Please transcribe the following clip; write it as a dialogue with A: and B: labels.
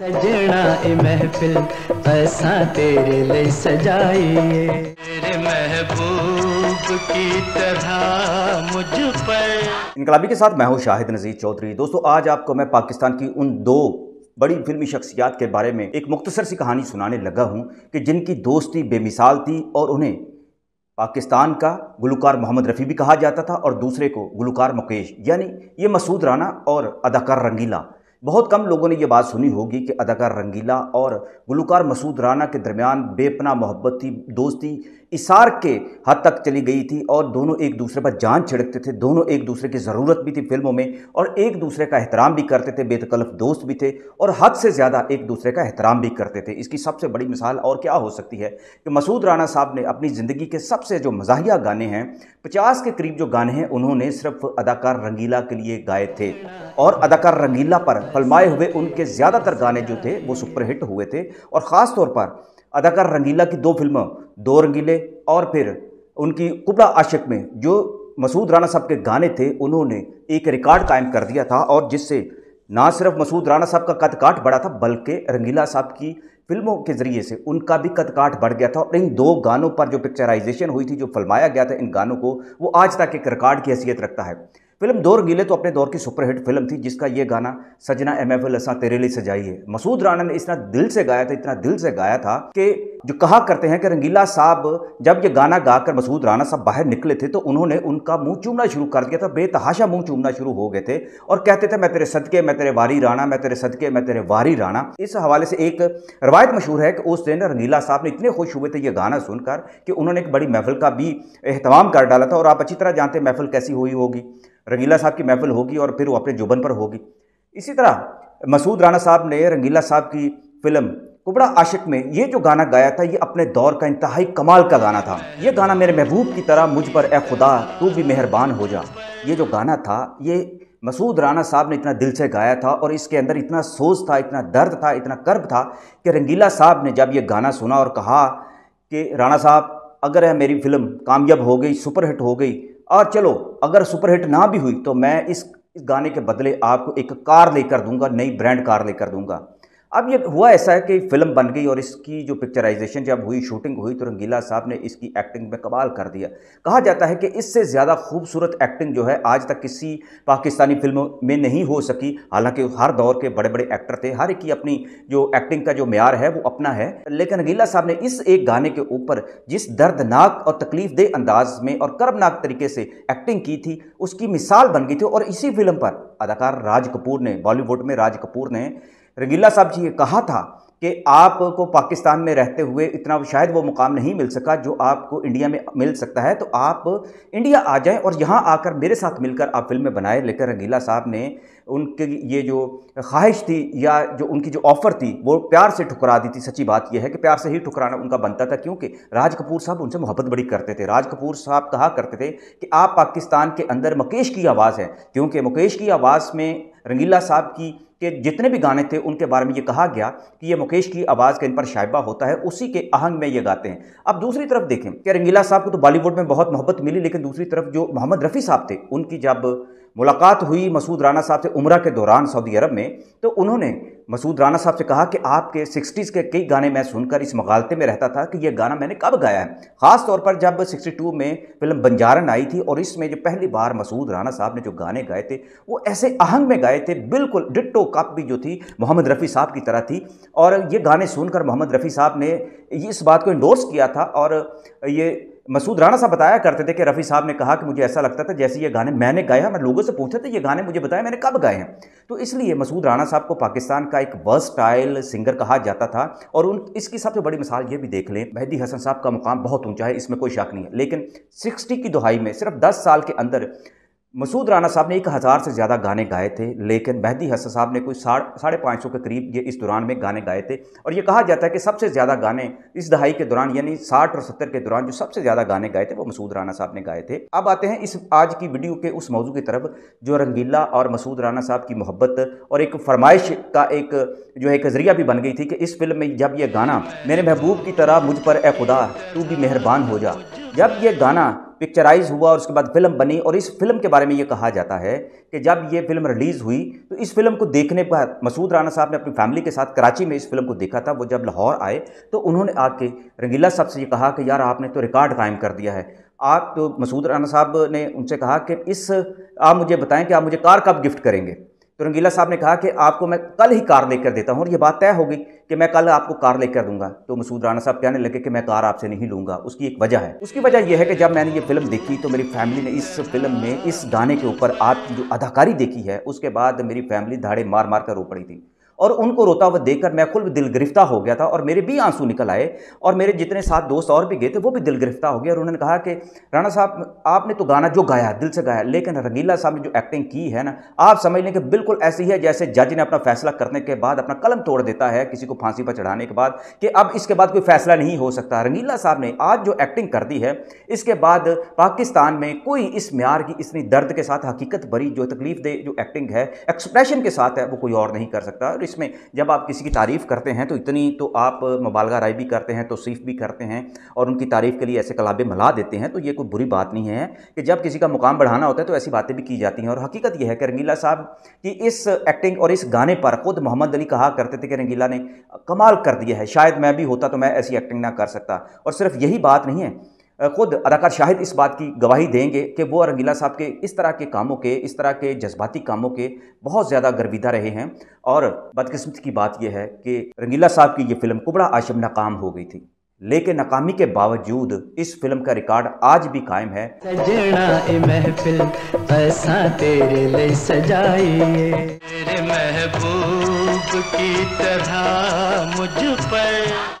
A: सजना ए महफिल ऐसा तेरे ले सजाइए तेरे महबूब की तरह मुझ पर इनकलाबी के साथ मैं हूं शाहिद नजीर चौधरी दोस्तों आज आपको मैं पाकिस्तान की उन दो बड़ी फिल्मी शख्सियात के बारे में एक मुख्तसर सी कहानी सुनाने लगा हूं कि जिनकी दोस्ती बेमिसाल थी और उन्हें पाकिस्तान का गुलकार मोहम्मद रफ़ी भी कहा जाता था और दूसरे को गुलकार मुकेश यानी ये मसूद राना और अदाकार रंगीला बहुत कम लोगों ने यह बात सुनी होगी कि अदाकार रंगीला और गुलकार मसूद राना के दरमियान बेपना मोहब्बती दोस्ती इशार के हद तक चली गई थी और दोनों एक दूसरे पर जान छिड़कते थे दोनों एक दूसरे की ज़रूरत भी थी फिल्मों में और एक दूसरे का एहतराम भी करते थे बेतकल्फ दोस्त भी थे और हद से ज़्यादा एक दूसरे का एहतराम भी करते थे इसकी सबसे बड़ी मिसाल और क्या हो सकती है कि मसूद राना साहब ने अपनी ज़िंदगी के सबसे जो मजाहिया गाने हैं पचास के करीब जो गाने हैं उन्होंने सिर्फ अदाकार रंगीला के लिए गाए थे और अदाकार रंगीला पर फलमाए हुए उनके ज़्यादातर गाने जो थे वो सुपरहिट हुए थे और ख़ास तौर पर अदाकार रंगीला की दो फिल्म दो रंगीले और फिर उनकी कुबड़ा आशिक में जो मसूद राना साहब के गाने थे उन्होंने एक रिकॉर्ड कायम कर दिया था और जिससे ना सिर्फ मसूद राना साहब का कदकाट बढ़ा था बल्कि रंगीला साहब की फिल्मों के ज़रिए से उनका भी कदकाट बढ़ गया था और इन दो गानों पर जो पिक्चराइजेशन हुई थी जो फिल्माया गया था इन गानों को वो आज तक एक रिकॉर्ड की हैसियत रखता है फिल्म दौर गिले तो अपने दौर की सुपरहिट फिल्म थी जिसका ये गाना सजना एम एफ लसा तेरे लिए सजाई है मसूद राणा ने इतना दिल से गाया था इतना दिल से गाया था कि जो कहा करते हैं कि रंगीला साहब जब ये गाना गाकर मसूद राणा साहब बाहर निकले थे तो उन्होंने उनका मुंह चूमना शुरू कर दिया था बेतहाशा मुंह चूमना शुरू हो गए थे और कहते थे मैं तेरे सदके मैं तेरे वारी राणा मैं तेरे सदके मैं तेरे वारी राणा इस हवाले से एक रवायत मशहूर है कि उस दिन रंगीला साहब ने इतने खुश हुए थे ये गाना सुनकर कि उन्होंने एक बड़ी महफिल का भी अहतमाम कर डाला था और आप अच्छी तरह जानते महफिल कैसी हुई होगी रंगीला साहब की महफिल होगी और फिर वो अपने जुबन पर होगी इसी तरह मसूद राना साहब ने रंगीला साहब की फिल्म कुबड़ा आशिक में ये जो गाना गाया था ये अपने दौर का इंतहाई कमाल का गाना था ये गाना मेरे महबूब की तरह मुझ पर ए खुदा तू भी मेहरबान हो जा ये जो गाना था ये मसूद राना साहब ने इतना दिल से गाया था और इसके अंदर इतना सोच था इतना दर्द था इतना कर्ब था कि रंगीला साहब ने जब ये गाना सुना और कहा कि राणा साहब अगर है मेरी फिल्म कामयाब हो गई सुपरहिट हो गई और चलो अगर सुपरहिट ना भी हुई तो मैं इस, गाने के बदले आपको एक कार लेकर दूंगा नई ब्रांड कार लेकर दूंगा अब ये हुआ ऐसा है कि फिल्म बन गई और इसकी जो पिक्चराइजेशन जब हुई शूटिंग हुई तो रंगीला साहब ने इसकी एक्टिंग में कमाल कर दिया कहा जाता है कि इससे ज़्यादा खूबसूरत एक्टिंग जो है आज तक किसी पाकिस्तानी फिल्म में नहीं हो सकी हालांकि हर दौर के बड़े बड़े एक्टर थे हर एक की अपनी जो एक्टिंग का जो मैार है वो अपना है लेकिन रंगीला साहब ने इस एक गाने के ऊपर जिस दर्दनाक और तकलीफ दे अंदाज में और कर्मनाक तरीके से एक्टिंग की थी उसकी मिसाल बन गई थी और इसी फिल्म पर अदाकार राज कपूर ने बॉलीवुड में राज कपूर ने रंगीला साहब जी ये कहा था कि आपको पाकिस्तान में रहते हुए इतना शायद वो मुकाम नहीं मिल सका जो आपको इंडिया में मिल सकता है तो आप इंडिया आ जाएं और यहाँ आकर मेरे साथ मिलकर आप फिल्में बनाएं लेकिन रंगीला साहब ने उनके ये जो ख्वाहिश थी या जो उनकी जो ऑफ़र थी वो प्यार से ठुकरा दी थी सच्ची बात यह है कि प्यार से ही ठुकराना उनका बनता था क्योंकि राज कपूर साहब उनसे मोहब्बत बड़ी करते थे राज कपूर साहब कहा करते थे कि आप पाकिस्तान के अंदर मुकेश की आवाज़ है क्योंकि मुकेश की आवाज़ में रंगीला साहब की के जितने भी गाने थे उनके बारे में ये कहा गया कि ये मुकेश की आवाज़ का इन पर शाइबा होता है उसी के आहंग में ये गाते हैं अब दूसरी तरफ देखें कि रंगीला साहब को तो बॉलीवुड में बहुत मोहब्बत मिली लेकिन दूसरी तरफ जो मोहम्मद रफ़ी साहब थे उनकी जब मुलाकात हुई मसूद राना साहब से उम्र के दौरान सऊदी अरब में तो उन्होंने मसूद राना साहब से कहा कि आपके सिक्सटीज़ के कई गाने मैं सुनकर इस मगालते में रहता था कि यह गाना मैंने कब गाया है ख़ास तौर पर जब 62 में फिल्म बंजारन आई थी और इसमें जो पहली बार मसूद राना साहब ने जो गाने गाए थे वो ऐसे आहंग में गाए थे बिल्कुल डिट्टो कप भी जो थी मोहम्मद रफ़ी साहब की तरह थी और ये गाने सुनकर मोहम्मद रफ़ी साहब ने इस बात को इंडोर्स किया था और ये मसूद राणा साहब बताया करते थे कि रफ़ी साहब ने कहा कि मुझे ऐसा लगता था जैसे ये गाने मैंने गाए हैं मैं लोगों से पूछते थे ये गाने मुझे बताया मैंने कब गाए हैं तो इसलिए मसूद राणा साहब को पाकिस्तान का एक वर्सटाइल सिंगर कहा जाता था और उन इसकी सबसे बड़ी मिसाल ये भी देख लें मेहदी हसन साहब का मुकाम बहुत ऊंचा है इसमें कोई शक नहीं है लेकिन सिक्सटी की दुहाई में सिर्फ दस साल के अंदर मसूद राना साहब ने एक हज़ार से ज़्यादा गाने गाए थे लेकिन मेहदी हसन साहब ने कोई साढ़े पाँच सौ के करीब ये इस दौरान में गाने गाए थे और ये कहा जाता है कि सबसे ज़्यादा गाने इस दहाई के दौरान यानी साठ और सत्तर के दौरान जो सबसे ज़्यादा गाने गाए थे वो मसूद राना साहब ने गाए थे अब आते हैं इस आज की वीडियो के उस मौजू की तरफ जो रंगीला और मसूद राना साहब की मोहब्बत और एक फरमाइश का एक जो है एक जरिया भी बन गई थी कि इस फिल्म में जब यह गाना मेरे महबूब की तरह मुझ पर ए खुदा तू भी मेहरबान हो जा जब ये गाना पिक्चराइज हुआ और उसके बाद फिल्म बनी और इस फिल्म के बारे में ये कहा जाता है कि जब ये फिल्म रिलीज़ हुई तो इस फिल्म को देखने पर मसूद राना साहब ने अपनी फैमिली के साथ कराची में इस फिल्म को देखा था वो जब लाहौर आए तो उन्होंने आके रंगीला साहब से ये कहा कि यार आपने तो रिकॉर्ड कायम कर दिया है आप तो मसूद राना साहब ने उनसे कहा कि इस आप मुझे बताएं कि आप मुझे कार कब गिफ्ट करेंगे तो रंगीला साहब ने कहा कि आपको मैं कल ही कार लेकर देता हूँ और ये बात तय हो गई कि मैं कल आपको कार लेकर दूंगा तो मसूद राना साहब कहने लगे कि मैं कार आपसे नहीं लूंगा उसकी एक वजह है उसकी वजह यह है कि जब मैंने ये फिल्म देखी तो मेरी फैमिली ने इस फिल्म में इस गाने के ऊपर आप जो अदाकारी देखी है उसके बाद मेरी फैमिली धाड़े मार मार कर रो पड़ी थी और उनको रोता हुआ देखकर मैं खुद दिल गिरफ़्तार हो गया था और मेरे भी आंसू निकल आए और मेरे जितने साथ दोस्त और भी गए थे वो भी दिल गिरफ़्तार हो गया और उन्होंने कहा कि राणा साहब आपने तो गाना जो गाया दिल से गाया लेकिन रंगीला साहब ने जो एक्टिंग की है ना आप समझ लें कि बिल्कुल ऐसी है जैसे जज ने अपना फैसला करने के बाद अपना कलम तोड़ देता है किसी को फांसी पर चढ़ाने के बाद कि अब इसके बाद कोई फैसला नहीं हो सकता रंगीला साहब ने आज जो एक्टिंग कर दी है इसके बाद पाकिस्तान में कोई इस म्यार की इतनी दर्द के साथ हकीकत भरी जो तकलीफ दे जो एक्टिंग है एक्सप्रेशन के साथ है वो कोई और नहीं कर सकता और मजलिस में जब आप किसी की तारीफ़ करते हैं तो इतनी तो आप मुबालगा राय भी करते हैं तोसीफ़ भी करते हैं और उनकी तारीफ़ के लिए ऐसे कलाबे मला देते हैं तो ये कोई बुरी बात नहीं है कि जब किसी का मुकाम बढ़ाना होता है तो ऐसी बातें भी की जाती हैं और हकीकत यह है कि रंगीला साहब की इस एक्टिंग और इस गाने पर ख़ुद मोहम्मद अली कहा करते थे कि रंगीला ने कमाल कर दिया है शायद मैं भी होता तो मैं ऐसी एक्टिंग ना कर सकता और सिर्फ यही बात नहीं है ख़ुद अदाकार शाहिद इस बात की गवाही देंगे कि वो रंगीला साहब के इस तरह के कामों के इस तरह के जज्बाती कामों के बहुत ज़्यादा गर्विदा रहे हैं और बदकस्मत की बात यह है कि रंगीला साहब की ये फिल्म कुबड़ा आशम नाकाम हो गई थी लेकिन नाकामी के बावजूद इस फिल्म का रिकॉर्ड आज भी कायम है